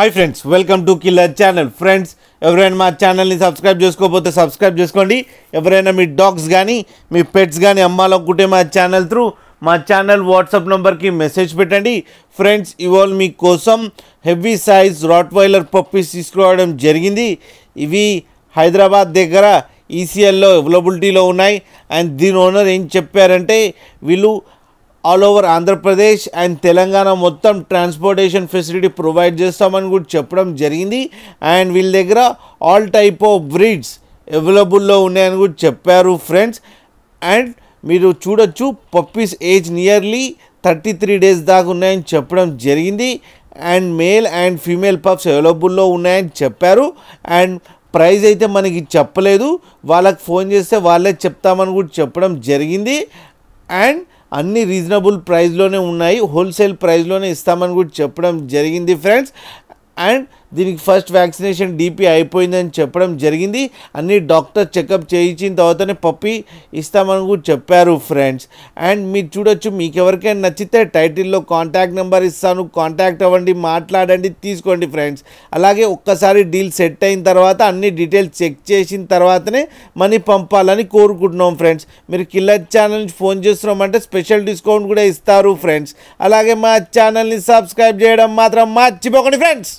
hi friends welcome to killer channel friends ఎవరైనా మా ఛానల్ని సబ్స్క్రైబ్ చేసుకోకపోతే సబ్స్క్రైబ్ చేసుకోండి ఎవరైనా మీ డాగ్స్ కానీ మీ పెట్స్ కానీ అమ్మాలనుకుంటే మా ఛానల్ త్రూ మా ఛానల్ వాట్సాప్ నెంబర్కి మెసేజ్ పెట్టండి ఫ్రెండ్స్ ఇవాళ మీకోసం హెవీ సైజ్ రాట్వైలర్ పప్పీస్ తీసుకురావడం జరిగింది ఇవి హైదరాబాద్ దగ్గర ఈసీఎల్లో e అవైలబిలిటీలో ఉన్నాయి అండ్ దీని ఓనర్ ఏం చెప్పారంటే వీళ్ళు all over Andhra Pradesh and Telangana మొత్తం ట్రాన్స్పోర్టేషన్ ఫెసిలిటీ ప్రొవైడ్ చేస్తామని కూడా చెప్పడం జరిగింది అండ్ వీళ్ళ దగ్గర ఆల్ టైప్ ఆఫ్ బ్రిడ్స్ అవైలబుల్లో ఉన్నాయని కూడా చెప్పారు ఫ్రెండ్స్ అండ్ మీరు చూడొచ్చు puppies age nearly thirty three days దాకా ఉన్నాయని చెప్పడం జరిగింది and male and female pups అవైలబుల్లో ఉన్నాయని చెప్పారు అండ్ ప్రైజ్ అయితే మనకి చెప్పలేదు వాళ్ళకి ఫోన్ చేస్తే వాళ్ళే చెప్తామని కూడా చెప్పడం జరిగింది అండ్ అన్ని రీజనబుల్ ప్రైస్లోనే ఉన్నాయి హోల్సేల్ ప్రైస్లోనే ఇస్తామని కూడా చెప్పడం జరిగింది ఫ్రెండ్స్ అండ్ దీనికి ఫస్ట్ వ్యాక్సినేషన్ డీపీ అయిపోయిందని చెప్పడం జరిగింది అన్ని డాక్టర్ చెకప్ చేయించిన తర్వాతనే పప్పి ఇస్తామని కూడా చెప్పారు ఫ్రెండ్స్ అండ్ మీరు చూడొచ్చు మీకు ఎవరికైనా నచ్చితే టైటిల్లో కాంటాక్ట్ నెంబర్ ఇస్తాను కాంటాక్ట్ అవ్వండి మాట్లాడండి తీసుకోండి ఫ్రెండ్స్ అలాగే ఒక్కసారి డీల్ సెట్ అయిన తర్వాత అన్ని డీటెయిల్స్ చెక్ చేసిన తర్వాతనే మనీ పంపాలని కోరుకుంటున్నాం ఫ్రెండ్స్ మీరు కిల్లర్ ఛానల్ నుంచి ఫోన్ చేస్తున్నామంటే స్పెషల్ డిస్కౌంట్ కూడా ఇస్తారు ఫ్రెండ్స్ అలాగే మా ఛానల్ని సబ్స్క్రైబ్ చేయడం మాత్రం మర్చిపోకండి ఫ్రెండ్స్